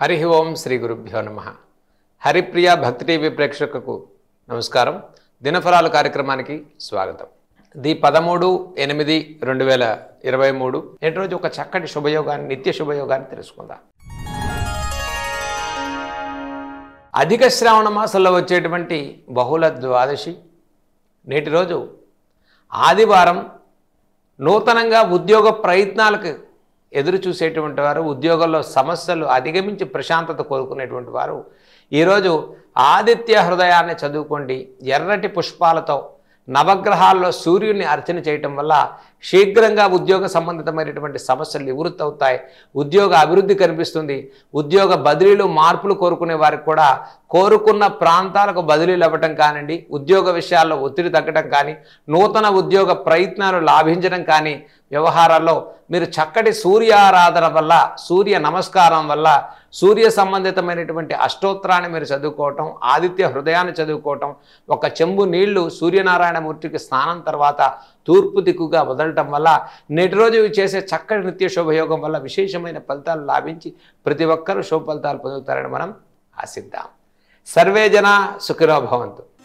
హరి ఓం శ్రీ గురుభ్యో నమ హరిప్రియ భక్తి టీవీ ప్రేక్షకులకు నమస్కారం దినఫలాలు కార్యక్రమానికి స్వాగతం ది పదమూడు ఎనిమిది రెండు వేల ఇరవై మూడు నేటి రోజు ఒక చక్కటి శుభయోగాన్ని నిత్య శుభయోగాన్ని తెలుసుకుందాం అధిక శ్రావణ మాసంలో వచ్చేటువంటి బహుళ ద్వాదశి నేటి రోజు ఆదివారం నూతనంగా ఉద్యోగ ప్రయత్నాలకు ఎదురు చూసేటువంటి వారు ఉద్యోగంలో సమస్యలు అధిగమించి ప్రశాంతత కోరుకునేటువంటి వారు ఈరోజు ఆదిత్య హృదయాన్ని చదువుకోండి ఎర్రటి పుష్పాలతో నవగ్రహాల్లో సూర్యుడిని అర్చన చేయటం వల్ల శీఘ్రంగా ఉద్యోగ సంబంధితమైనటువంటి సమస్యలు నివృత్తవుతాయి ఉద్యోగ అభివృద్ధి కనిపిస్తుంది ఉద్యోగ బదిలీలు మార్పులు కోరుకునే వారికి కూడా కోరుకున్న ప్రాంతాలకు బదిలీలు అవ్వటం కానివ్వండి ఉద్యోగ విషయాల్లో ఒత్తిడి తగ్గటం కానీ నూతన ఉద్యోగ ప్రయత్నాలు లాభించడం కానీ వ్యవహారాల్లో మీరు చక్కటి సూర్యారాధన వల్ల సూర్య నమస్కారం వల్ల సూర్య సంబంధితమైనటువంటి అష్టోత్తరాన్ని మీరు చదువుకోవటం ఆదిత్య హృదయాన్ని చదువుకోవటం ఒక చెంబు నీళ్లు మూర్తికి స్నానం తర్వాత తూర్పు దిక్కుగా వదలటం వల్ల నేటి రోజు చేసే చక్కటి నిత్య శుభయోగం వల్ల విశేషమైన ఫలితాలు లాభించి ప్రతి ఒక్కరూ శుభ ఫలితాలు పొందుతారని మనం ఆశిద్దాం సర్వే జన సుఖిరోభవంతు భవంతు